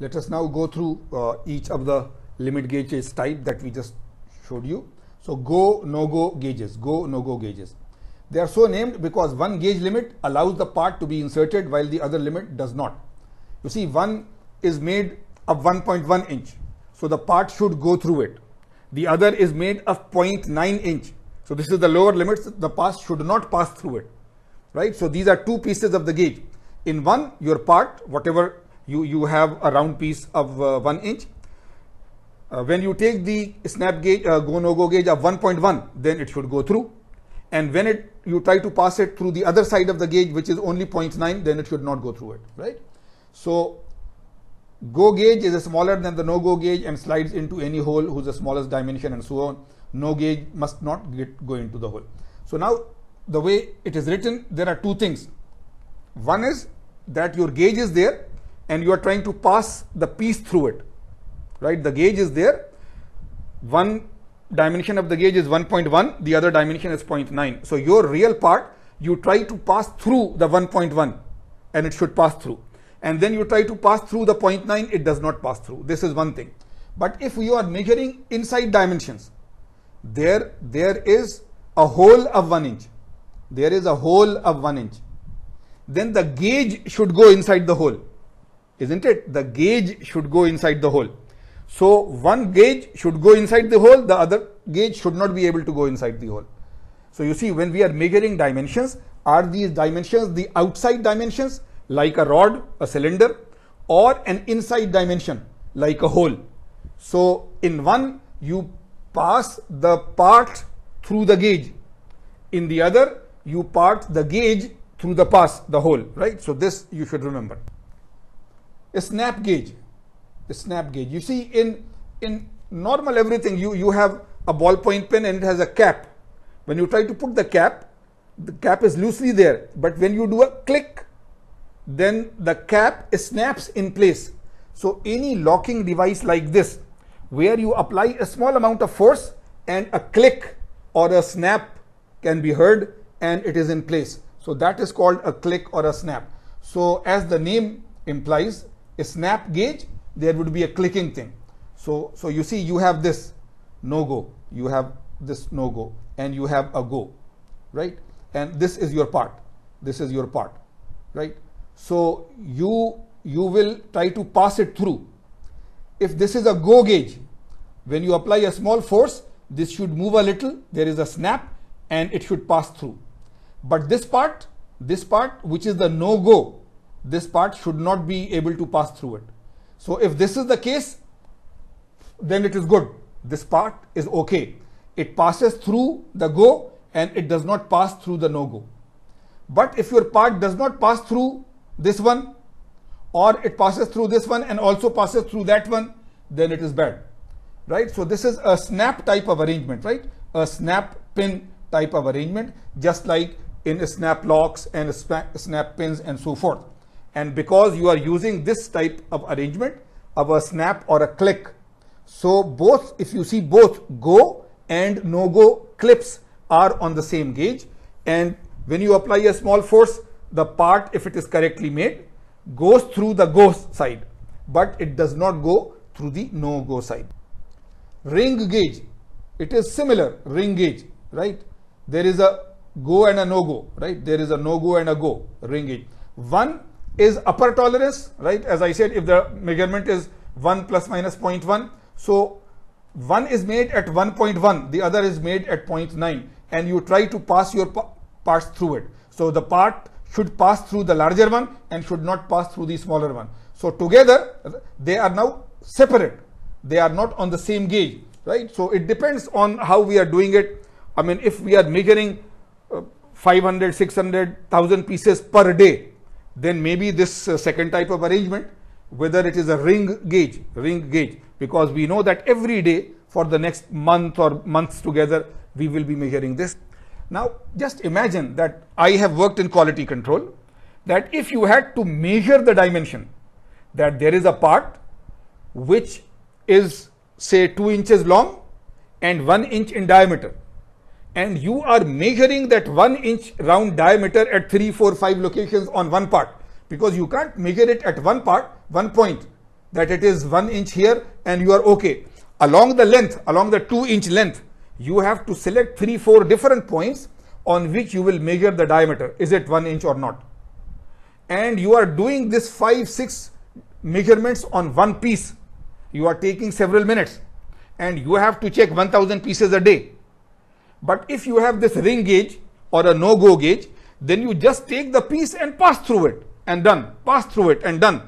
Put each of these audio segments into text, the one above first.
Let us now go through uh, each of the limit gauges type that we just showed you. So go, no-go gauges, go, no-go gauges. They are so named because one gauge limit allows the part to be inserted while the other limit does not. You see, one is made of 1.1 inch, so the part should go through it. The other is made of 0.9 inch, so this is the lower limits, the pass should not pass through it, right? So these are two pieces of the gauge. In one, your part, whatever you, you have a round piece of uh, 1 inch. Uh, when you take the snap gauge, uh, go no go gauge of 1.1, then it should go through. And when it you try to pass it through the other side of the gauge, which is only 0.9, then it should not go through it, right? So go gauge is smaller than the no go gauge and slides into any hole whose the smallest dimension and so on. No gauge must not get, go into the hole. So now the way it is written, there are two things. One is that your gauge is there and you are trying to pass the piece through it, right? The gauge is there. One dimension of the gauge is 1.1, the other dimension is 0.9. So your real part, you try to pass through the 1.1 and it should pass through. And then you try to pass through the 0.9, it does not pass through. This is one thing. But if you are measuring inside dimensions, there, there is a hole of one inch. There is a hole of one inch. Then the gauge should go inside the hole isn't it? The gauge should go inside the hole. So one gauge should go inside the hole, the other gauge should not be able to go inside the hole. So you see when we are measuring dimensions, are these dimensions the outside dimensions like a rod, a cylinder or an inside dimension like a hole. So in one you pass the part through the gauge. In the other you part the gauge through the pass, the hole, right? So this you should remember a snap gauge a snap gauge you see in in normal everything you you have a ballpoint pen and it has a cap when you try to put the cap the cap is loosely there but when you do a click then the cap snaps in place so any locking device like this where you apply a small amount of force and a click or a snap can be heard and it is in place so that is called a click or a snap so as the name implies a snap gauge, there would be a clicking thing. So, so you see you have this no go, you have this no go, and you have a go, right? And this is your part. This is your part, right? So you you will try to pass it through. If this is a go gauge, when you apply a small force, this should move a little, there is a snap and it should pass through. But this part, this part, which is the no go, this part should not be able to pass through it. So if this is the case, then it is good. This part is okay. It passes through the go and it does not pass through the no-go. But if your part does not pass through this one or it passes through this one and also passes through that one, then it is bad, right? So this is a snap type of arrangement, right? A snap pin type of arrangement, just like in snap locks and snap pins and so forth and because you are using this type of arrangement of a snap or a click so both if you see both go and no go clips are on the same gauge and when you apply a small force the part if it is correctly made goes through the go side but it does not go through the no go side ring gauge it is similar ring gauge right there is a go and a no go right there is a no go and a go ring gauge one is upper tolerance, right? As I said, if the measurement is 1 plus minus 0.1, so one is made at 1.1, the other is made at 0.9, and you try to pass your pa parts through it. So the part should pass through the larger one and should not pass through the smaller one. So together, they are now separate. They are not on the same gauge, right? So it depends on how we are doing it. I mean, if we are measuring uh, 500, 600, 1000 pieces per day, then maybe this uh, second type of arrangement, whether it is a ring gauge, ring gauge, because we know that every day for the next month or months together, we will be measuring this. Now, just imagine that I have worked in quality control, that if you had to measure the dimension, that there is a part which is say 2 inches long and 1 inch in diameter and you are measuring that one inch round diameter at three, four, five locations on one part because you can't measure it at one part, one point that it is one inch here and you are okay. Along the length, along the two inch length, you have to select three, four different points on which you will measure the diameter. Is it one inch or not? And you are doing this five, six measurements on one piece. You are taking several minutes and you have to check 1000 pieces a day but if you have this ring gauge or a no-go gauge, then you just take the piece and pass through it and done, pass through it and done.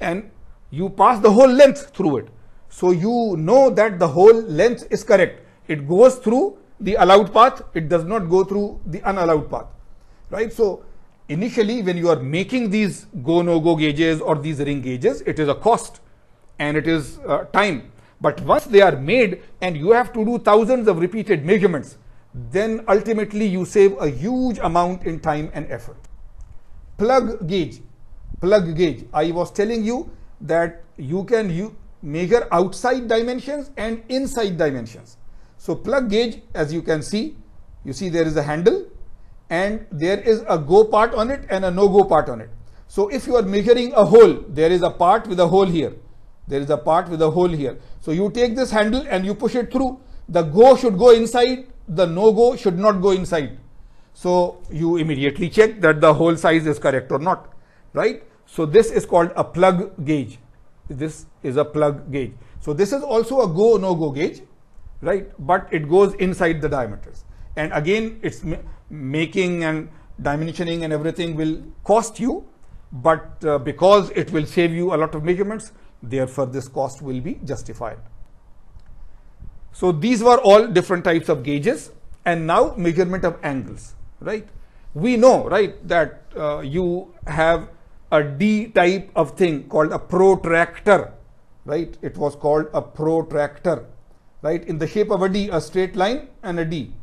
And you pass the whole length through it. So you know that the whole length is correct. It goes through the allowed path. It does not go through the unallowed path, right? So initially when you are making these go no go gauges or these ring gauges, it is a cost and it is uh, time. But once they are made and you have to do thousands of repeated measurements, then ultimately you save a huge amount in time and effort. Plug gauge, plug gauge. I was telling you that you can you measure outside dimensions and inside dimensions. So plug gauge, as you can see, you see there is a handle and there is a go part on it and a no go part on it. So if you are measuring a hole, there is a part with a hole here. There is a part with a hole here. So you take this handle and you push it through. The go should go inside the no-go should not go inside. So you immediately check that the hole size is correct or not, right? So this is called a plug gauge. This is a plug gauge. So this is also a go no go gauge, right? But it goes inside the diameters. And again, it's making and dimensioning and everything will cost you, but uh, because it will save you a lot of measurements, therefore this cost will be justified. So these were all different types of gauges and now measurement of angles, right? We know, right, that uh, you have a D type of thing called a protractor, right? It was called a protractor, right? In the shape of a D, a straight line and a D.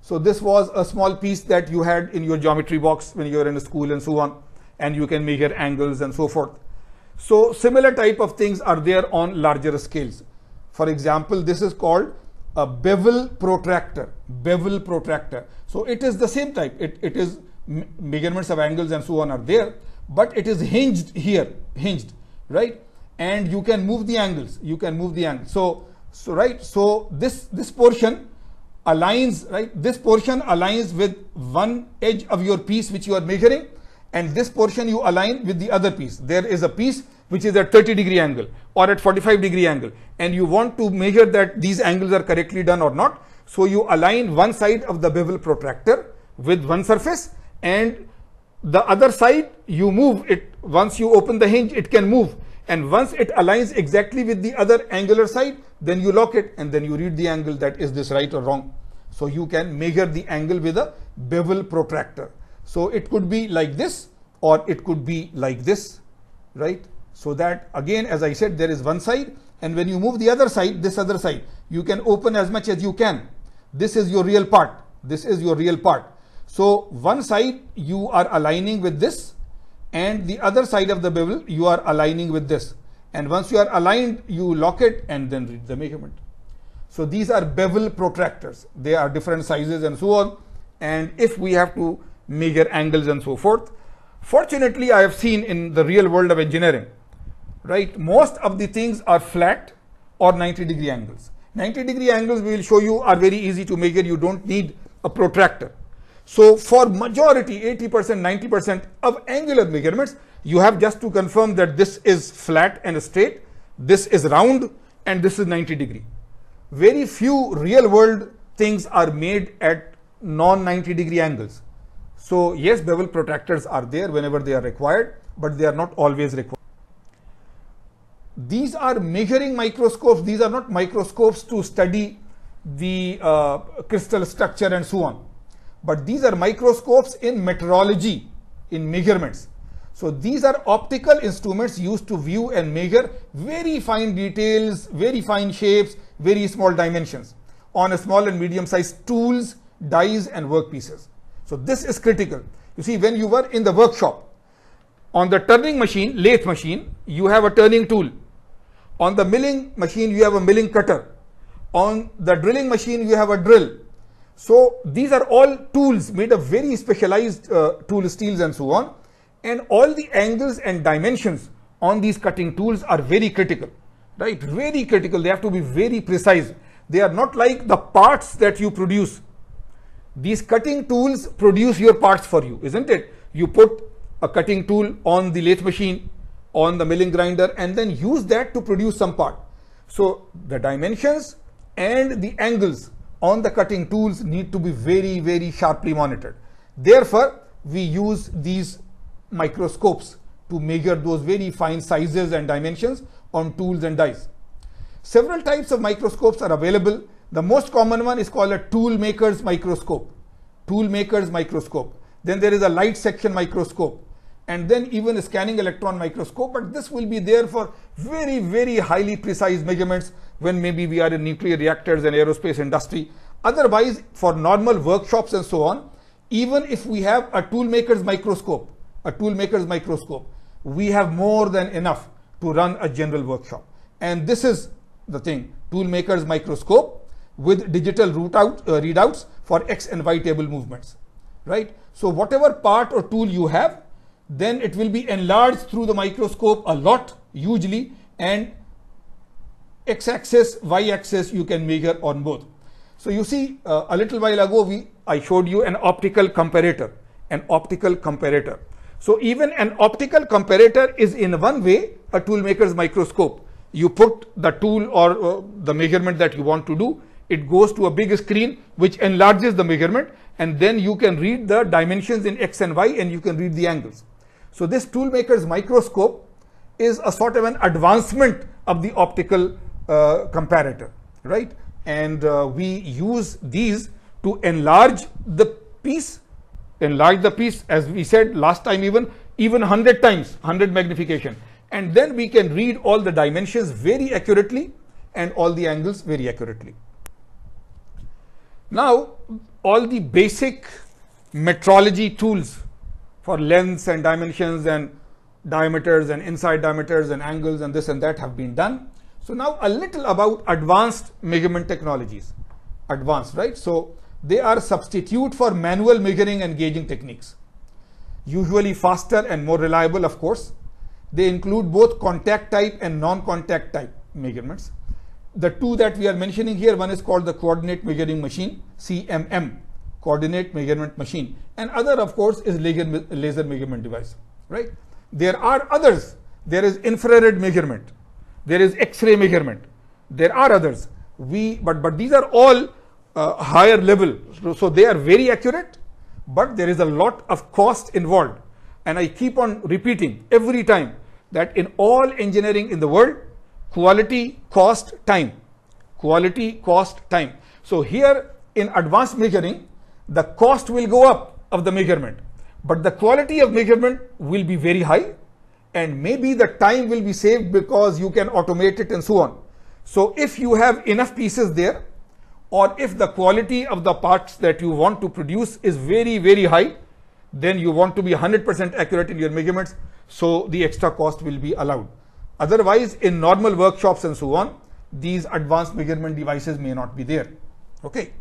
So this was a small piece that you had in your geometry box when you were in school and so on, and you can measure angles and so forth. So similar type of things are there on larger scales. For example, this is called a bevel protractor bevel protractor so it is the same type it, it is measurements of angles and so on are there but it is hinged here hinged right and you can move the angles you can move the angle so so right so this this portion aligns right this portion aligns with one edge of your piece which you are measuring and this portion you align with the other piece there is a piece which is at 30 degree angle or at 45 degree angle and you want to measure that these angles are correctly done or not. So you align one side of the bevel protractor with one surface and the other side you move it once you open the hinge it can move and once it aligns exactly with the other angular side then you lock it and then you read the angle that is this right or wrong. So you can measure the angle with a bevel protractor. So it could be like this or it could be like this, right? So that again, as I said, there is one side and when you move the other side, this other side, you can open as much as you can. This is your real part. This is your real part. So one side you are aligning with this and the other side of the bevel you are aligning with this. And once you are aligned, you lock it and then read the measurement. So these are bevel protractors. They are different sizes and so on. And if we have to measure angles and so forth, fortunately I have seen in the real world of engineering right? Most of the things are flat or 90 degree angles. 90 degree angles we will show you are very easy to measure. You don't need a protractor. So for majority 80%, 90% of angular measurements, you have just to confirm that this is flat and straight, this is round and this is 90 degree. Very few real world things are made at non 90 degree angles. So yes, bevel protractors are there whenever they are required, but they are not always required. These are measuring microscopes. These are not microscopes to study the uh, crystal structure and so on. But these are microscopes in metrology, in measurements. So these are optical instruments used to view and measure very fine details, very fine shapes, very small dimensions on a small and medium sized tools, dies and workpieces. So this is critical. You see when you were in the workshop on the turning machine, lathe machine, you have a turning tool on the milling machine, you have a milling cutter. On the drilling machine, you have a drill. So these are all tools made of very specialized uh, tool steels and so on. And all the angles and dimensions on these cutting tools are very critical, right? Very critical. They have to be very precise. They are not like the parts that you produce. These cutting tools produce your parts for you, isn't it? You put a cutting tool on the lathe machine on the milling grinder and then use that to produce some part. So the dimensions and the angles on the cutting tools need to be very, very sharply monitored. Therefore, we use these microscopes to measure those very fine sizes and dimensions on tools and dies. Several types of microscopes are available. The most common one is called a tool maker's microscope. Tool maker's microscope. Then there is a light section microscope and then even a scanning electron microscope but this will be there for very very highly precise measurements when maybe we are in nuclear reactors and aerospace industry otherwise for normal workshops and so on even if we have a toolmaker's microscope a toolmaker's microscope we have more than enough to run a general workshop and this is the thing toolmaker's microscope with digital out uh, readouts for x and y table movements right so whatever part or tool you have then it will be enlarged through the microscope a lot usually and x-axis, y-axis you can measure on both. So you see uh, a little while ago we I showed you an optical comparator, an optical comparator. So even an optical comparator is in one way a toolmaker's microscope. You put the tool or uh, the measurement that you want to do, it goes to a big screen which enlarges the measurement and then you can read the dimensions in x and y and you can read the angles. So this toolmaker's microscope is a sort of an advancement of the optical uh, comparator, right? And uh, we use these to enlarge the piece, enlarge the piece as we said last time even, even 100 times, 100 magnification. And then we can read all the dimensions very accurately and all the angles very accurately. Now, all the basic metrology tools for lengths and dimensions and diameters and inside diameters and angles and this and that have been done. So now a little about advanced measurement technologies. Advanced, right? So they are substitute for manual measuring and gauging techniques. Usually faster and more reliable, of course. They include both contact type and non-contact type measurements. The two that we are mentioning here, one is called the coordinate measuring machine, CMM, coordinate measurement machine. And other, of course, is laser measurement device, right? There are others. There is infrared measurement. There is X-ray measurement. There are others. We, but, but these are all uh, higher level. So, so they are very accurate, but there is a lot of cost involved. And I keep on repeating every time that in all engineering in the world, quality, cost, time. Quality, cost, time. So here in advanced measuring, the cost will go up of the measurement, but the quality of measurement will be very high and maybe the time will be saved because you can automate it and so on. So if you have enough pieces there or if the quality of the parts that you want to produce is very, very high, then you want to be 100% accurate in your measurements. So the extra cost will be allowed. Otherwise, in normal workshops and so on, these advanced measurement devices may not be there. Okay.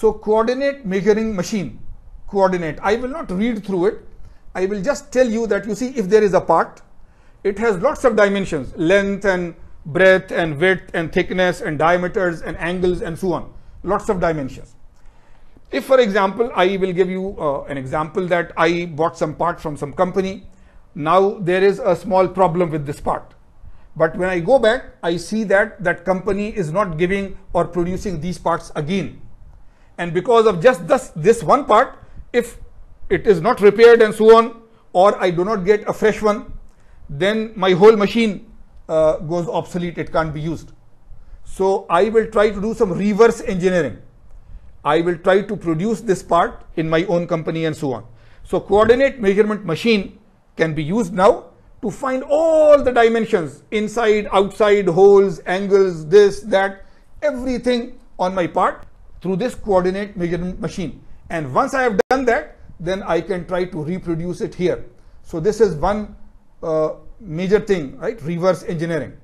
So coordinate measuring machine, coordinate. I will not read through it. I will just tell you that you see if there is a part, it has lots of dimensions, length and breadth and width and thickness and diameters and angles and so on. Lots of dimensions. If for example, I will give you uh, an example that I bought some part from some company. Now there is a small problem with this part. But when I go back, I see that that company is not giving or producing these parts again and because of just this, this one part, if it is not repaired and so on, or I do not get a fresh one, then my whole machine uh, goes obsolete, it can't be used. So I will try to do some reverse engineering. I will try to produce this part in my own company and so on. So coordinate measurement machine can be used now to find all the dimensions inside, outside, holes, angles, this, that, everything on my part through this coordinate measurement machine. And once I have done that, then I can try to reproduce it here. So this is one uh, major thing, right? Reverse engineering.